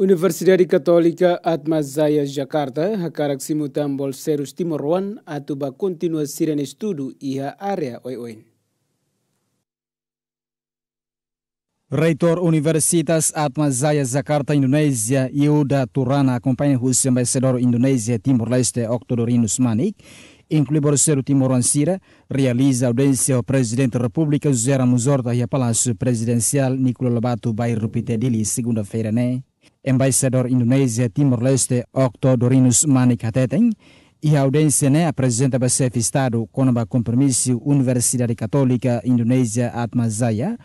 Universidade Católica Atmazaya Jakarta hakarak simutambol serus Timorwan atuba continua em estudo a área oioin. Reitor Universitas Atmazaya Jakarta, Indonésia, Yuda Turana acompanha o embaixador Indonésia Timor-Leste, Octodorinus Manik, inclui Borseiro Timor Sira, realiza audiência ao presidente da República José Ramos Horta e a Palácio Presidencial Nicolau Lobato Bairro Pitedili, segunda-feira, né? Embaixador Indonesia Timor-Leste Octo Dorinus Manik Hateteng e a audiência né apresenta ba chefe Estado com compromisso Universidade Católica Indonesia Atmazaya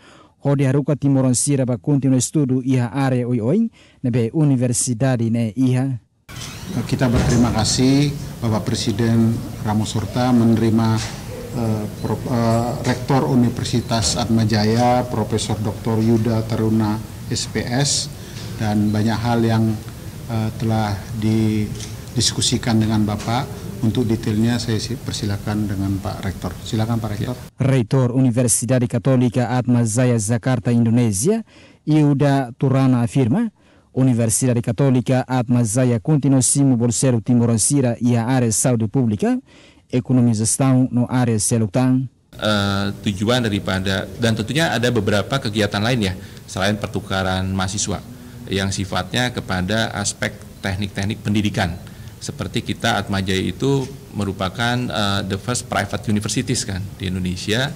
Hodi haruka Timoron Sira ba continua estudo iha área oi oi nebe universidade ne iha kita berterima kasih Bapak Presiden Ramos Horta menerima uh, Pro, uh, Rektor Universitas Atmajaya Profesor Dr. Yuda Taruna SPS dan banyak hal yang uh, telah didiskusikan dengan Bapak. Untuk detailnya saya persilakan dengan Pak Rektor. Silakan Pak Rektor. Ya. Rektor Katolika Atma Atmazaya Jakarta, Indonesia, Iuda Turana afirma Universitas Katolika Atmazaya continua a bolsar o Timor-Sira ia Are Saudi de ekonomi pública, e no area selutan. Uh, eh, tujuan daripada dan tentunya ada beberapa kegiatan lain ya selain pertukaran mahasiswa yang sifatnya kepada aspek teknik-teknik pendidikan. Seperti kita Atmajaya itu merupakan uh, the first private universities kan di Indonesia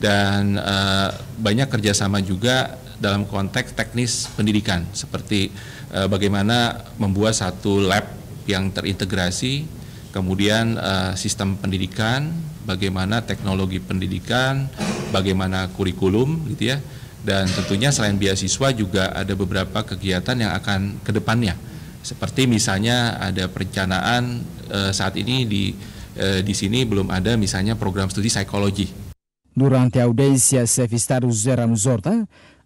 dan uh, banyak kerjasama juga dalam konteks teknis pendidikan seperti uh, bagaimana membuat satu lab yang terintegrasi, kemudian uh, sistem pendidikan, bagaimana teknologi pendidikan, bagaimana kurikulum gitu ya dan tentunya selain beasiswa juga ada beberapa kegiatan yang akan ke depannya Seperti misalnya ada perencanaan eh, saat ini di eh, di sini belum ada misalnya program studi psikologi. Durante a audiência Zeram Zorta, Horta,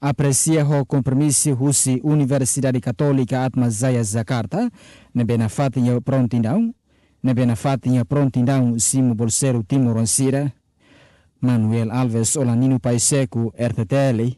apreciaho compromissi husi Universidade Católica Zaya Jakarta, nebena fatinha prontindão, nebena fatinha prontindão simo bolseiro Timor Manuel Alves Olanino Paiseco, RTTL,